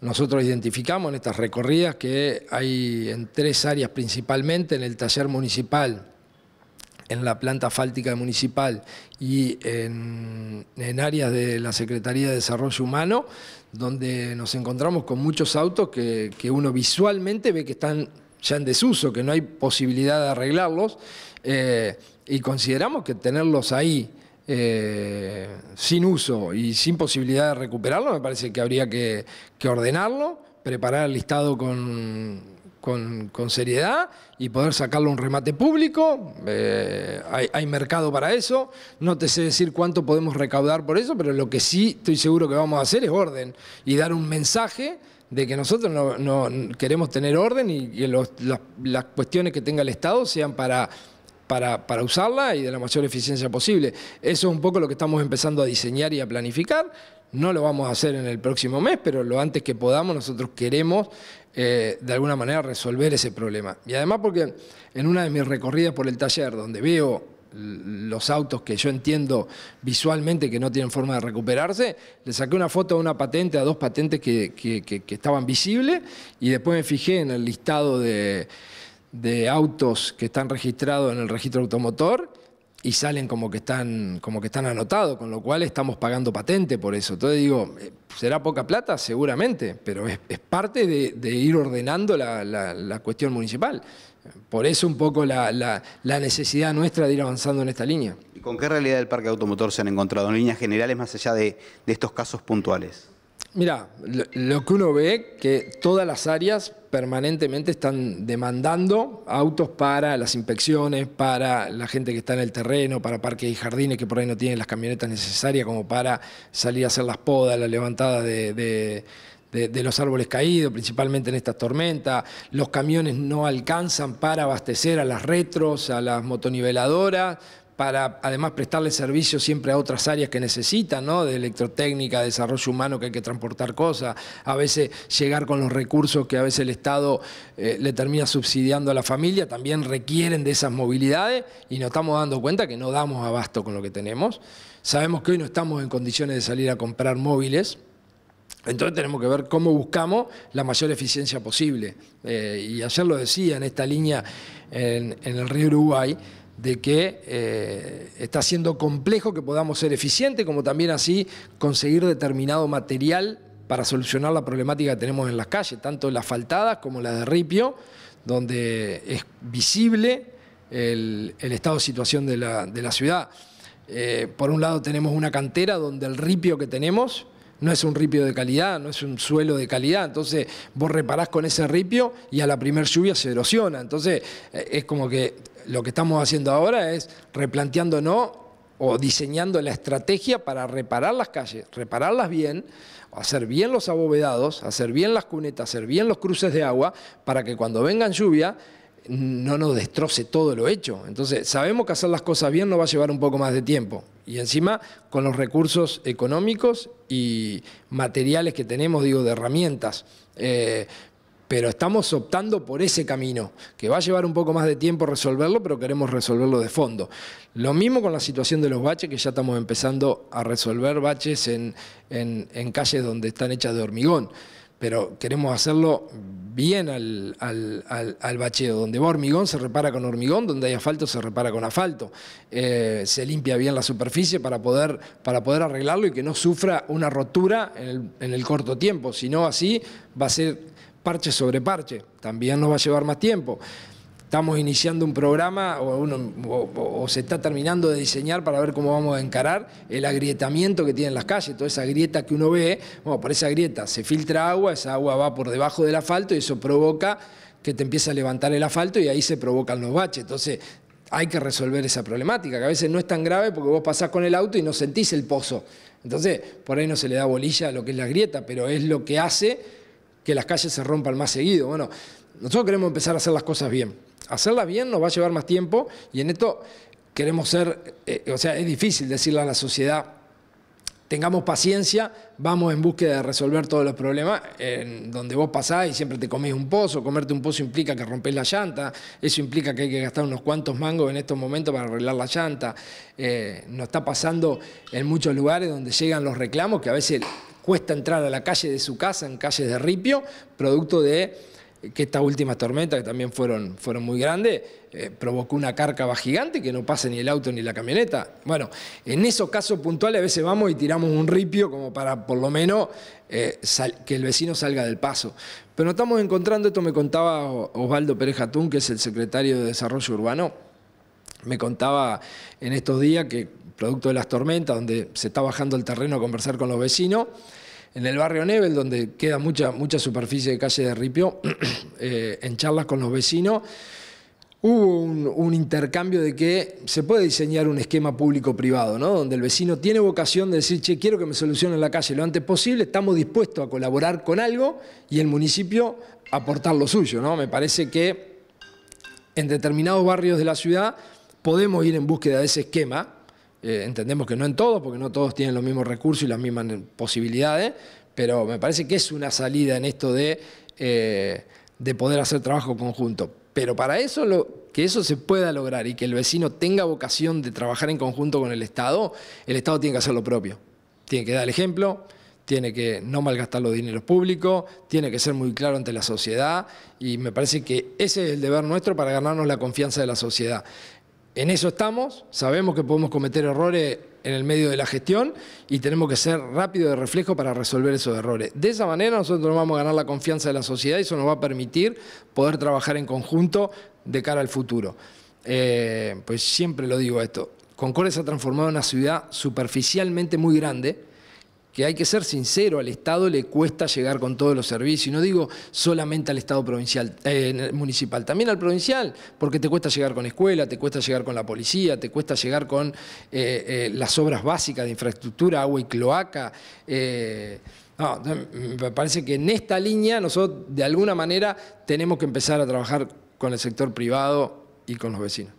Nosotros identificamos en estas recorridas que hay en tres áreas principalmente, en el taller municipal, en la planta fáltica municipal y en, áreas de la Secretaría de Desarrollo Humano, donde nos encontramos con muchos autos que, uno visualmente ve que están ya en desuso, que no hay posibilidad de arreglarlos, eh, y consideramos que tenerlos ahí eh, sin uso y sin posibilidad de recuperarlo, me parece que habría que, ordenarlo, preparar el listado con, con, seriedad y poder sacarlo a un remate público. Eh, hay, mercado para eso. No te sé decir cuánto podemos recaudar por eso, pero lo que sí estoy seguro que vamos a hacer es orden y dar un mensaje de que nosotros no, queremos tener orden y que las cuestiones que tenga el Estado sean para para, usarla y de la mayor eficiencia posible. Eso es un poco lo que estamos empezando a diseñar y a planificar. No lo vamos a hacer en el próximo mes, pero lo antes que podamos nosotros queremos eh, de alguna manera resolver ese problema. Y además porque en una de mis recorridas por el taller, donde veo los autos que yo entiendo visualmente que no tienen forma de recuperarse, le saqué una foto a una patente, a dos patentes que estaban visibles y después me fijé en el listado de de autos que están registrados en el registro automotor y salen como que están, como que están anotados, con lo cual estamos pagando patente por eso. Entonces digo, eh, ¿será poca plata? Seguramente, pero es, parte de, ir ordenando la, cuestión municipal. Por eso un poco la, la, necesidad nuestra de ir avanzando en esta línea. ¿Y con qué realidad del parque automotor se han encontrado en líneas generales más allá de, de estos casos puntuales? Mira, lo, que uno ve que todas las áreas permanentemente están demandando autos para las inspecciones, para la gente que está en el terreno, para parques y jardines que por ahí no tienen las camionetas necesarias como para salir a hacer las podas, la levantada de, los árboles caídos, principalmente en estas tormentas. Los camiones no alcanzan para abastecer a las retros, a las motoniveladoras, para además prestarle servicio siempre a otras áreas que necesitan, ¿no? de electrotécnica, desarrollo humano, que hay que transportar cosas, a veces llegar con los recursos que a veces el Estado eh, le termina subsidiando a la familia, también requieren de esas movilidades y nos estamos dando cuenta que no damos abasto con lo que tenemos. Sabemos que hoy no estamos en condiciones de salir a comprar móviles, entonces tenemos que ver cómo buscamos la mayor eficiencia posible. Eh, y ayer lo decía en esta línea en el río Uruguay, de que eh, está siendo complejo que podamos ser eficientes, como también así conseguir determinado material para solucionar la problemática que tenemos en las calles, tanto las faltadas como la de ripio, donde es visible el, estado de situación de la, ciudad. Eh, por un lado tenemos una cantera donde el ripio que tenemos no es un ripio de calidad, no es un suelo de calidad. Entonces vos reparás con ese ripio y a la primer lluvia se erosiona. Entonces eh, es como que lo que estamos haciendo ahora es replanteándonos o diseñando la estrategia para reparar las calles, repararlas bien, hacer bien los abovedados, hacer bien las cunetas, hacer bien los cruces de agua, para que cuando vengan lluvia no nos destroce todo lo hecho. Entonces, sabemos que hacer las cosas bien nos va a llevar un poco más de tiempo. Y encima, con los recursos económicos y materiales que tenemos, digo, de herramientas. Eh, pero estamos optando por ese camino, que va a llevar un poco más de tiempo resolverlo, pero queremos resolverlo de fondo. Lo mismo con la situación de los baches, que ya estamos empezando a resolver baches en, calles donde están hechas de hormigón, pero queremos hacerlo bien al, bacheo, donde va hormigón se repara con hormigón, donde hay asfalto se repara con asfalto, eh, se limpia bien la superficie para poder, para poder arreglarlo y que no sufra una rotura en el, en el corto tiempo, si no así va a ser parche sobre parche. También nos va a llevar más tiempo. Estamos iniciando un programa o, se está terminando de diseñar para ver cómo vamos a encarar el agrietamiento que tienen las calles, toda esa grieta que uno ve, bueno, por esa grieta se filtra agua, esa agua va por debajo del asfalto y eso provoca que te empiece a levantar el asfalto y ahí se provocan los baches. Entonces, hay que resolver esa problemática, que a veces no es tan grave porque vos pasás con el auto y no sentís el pozo. Entonces, por ahí no se le da bolilla a lo que es la grieta, pero es lo que hace que las calles se rompan más seguido. Bueno, nosotros queremos empezar a hacer las cosas bien. Hacerlas bien nos va a llevar más tiempo y en esto queremos ser, eh, o sea, es difícil decirle a la sociedad, tengamos paciencia, vamos en búsqueda de resolver todos los problemas, en donde vos pasás y siempre te comés un pozo, comerte un pozo implica que rompés la llanta, eso implica que hay que gastar unos cuantos mangos en estos momentos para arreglar la llanta, eh, nos está pasando en muchos lugares donde llegan los reclamos que a veces cuesta entrar a la calle de su casa, en calles de ripio, producto de que estas últimas tormentas, que también fueron, fueron muy grandes, eh, provocó una cárcava gigante que no pasa ni el auto ni la camioneta. Bueno, en esos casos puntuales a veces vamos y tiramos un ripio como para por lo menos eh, que el vecino salga del paso. Pero estamos encontrando, esto me contaba Osvaldo Pérez Atún, que es el secretario de Desarrollo Urbano, me contaba en estos días que producto de las tormentas, donde se está bajando el terreno a conversar con los vecinos. En el barrio Nebel, donde queda mucha, mucha superficie de calle de Ripio, eh, en charlas con los vecinos, hubo un, intercambio de que se puede diseñar un esquema público-privado, ¿no? donde el vecino tiene vocación de decir, che, quiero que me solucionen la calle lo antes posible, estamos dispuestos a colaborar con algo y el municipio aportar lo suyo. ¿no? Me parece que en determinados barrios de la ciudad podemos ir en búsqueda de ese esquema, eh, entendemos que no en todos porque no todos tienen los mismos recursos y las mismas posibilidades, pero me parece que es una salida en esto de, eh, de poder hacer trabajo conjunto. Pero para eso, lo, que eso se pueda lograr y que el vecino tenga vocación de trabajar en conjunto con el Estado, el Estado tiene que hacer lo propio. Tiene que dar ejemplo, tiene que no malgastar los dineros públicos, tiene que ser muy claro ante la sociedad y me parece que ese es el deber nuestro para ganarnos la confianza de la sociedad. En eso estamos, sabemos que podemos cometer errores en el medio de la gestión y tenemos que ser rápidos de reflejo para resolver esos errores. De esa manera nosotros vamos a ganar la confianza de la sociedad y eso nos va a permitir poder trabajar en conjunto de cara al futuro. Eh, pues siempre lo digo esto, Concordia se ha transformado en una ciudad superficialmente muy grande, que hay que ser sincero, al Estado le cuesta llegar con todos los servicios, y no digo solamente al Estado provincial, eh, municipal, también al provincial, porque te cuesta llegar con escuela, te cuesta llegar con la policía, te cuesta llegar con eh, eh, las obras básicas de infraestructura, agua y cloaca. me parece que en esta línea nosotros de alguna manera tenemos que empezar a trabajar con el sector privado y con los vecinos.